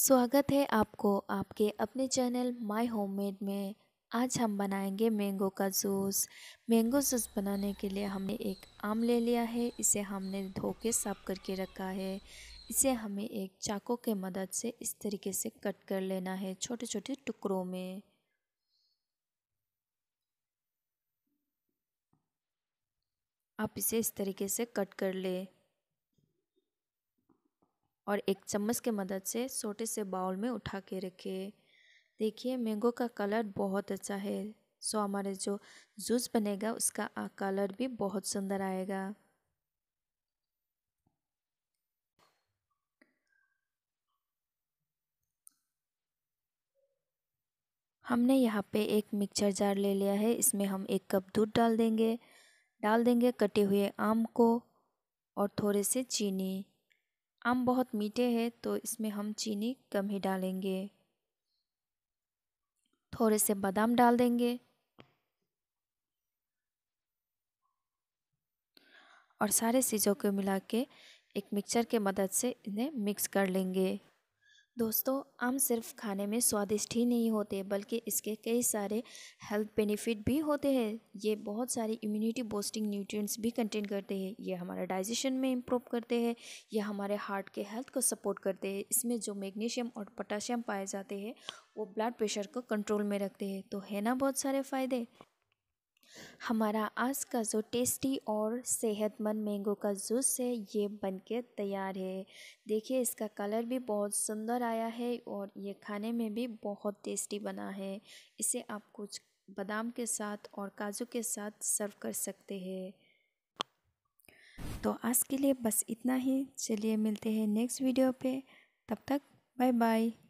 स्वागत है आपको आपके अपने चैनल माय होममेड में आज हम बनाएंगे मैंगो का जूस मैंगो जूस बनाने के लिए हमने एक आम ले लिया है इसे हमने धो के साफ करके रखा है इसे हमें एक चाकू के मदद से इस तरीके से कट कर लेना है छोटे छोटे टुकड़ों में आप इसे इस तरीके से कट कर ले और एक चम्मच के मदद से छोटे से बाउल में उठा के रखे देखिए मैंगो का कलर बहुत अच्छा है सो हमारे जो जूस बनेगा उसका कलर भी बहुत सुंदर आएगा हमने यहाँ पे एक मिक्सर जार ले लिया है इसमें हम एक कप दूध डाल देंगे डाल देंगे कटे हुए आम को और थोड़े से चीनी आम बहुत मीठे हैं तो इसमें हम चीनी कम ही डालेंगे थोड़े से बादाम डाल देंगे और सारे चीज़ों को मिला के एक मिक्सर के मदद से इन्हें मिक्स कर लेंगे दोस्तों आम सिर्फ खाने में स्वादिष्ट ही नहीं होते बल्कि इसके कई सारे हेल्थ बेनिफिट भी होते हैं ये बहुत सारे इम्यूनिटी बूस्टिंग न्यूट्रिएंट्स भी कंटेन करते हैं ये हमारा डाइजेशन में इम्प्रूव करते हैं ये हमारे हार्ट के हेल्थ को सपोर्ट करते हैं इसमें जो मैग्नीशियम और पोटाशियम पाए जाते हैं वो ब्लड प्रेशर को कंट्रोल में रखते हैं तो है ना बहुत सारे फ़ायदे हमारा आज का जो टेस्टी और सेहतमंद मैंगो का जूस है ये बनके तैयार है देखिए इसका कलर भी बहुत सुंदर आया है और ये खाने में भी बहुत टेस्टी बना है इसे आप कुछ बादाम के साथ और काजू के साथ सर्व कर सकते हैं तो आज के लिए बस इतना ही चलिए मिलते हैं नेक्स्ट वीडियो पे तब तक बाय बाय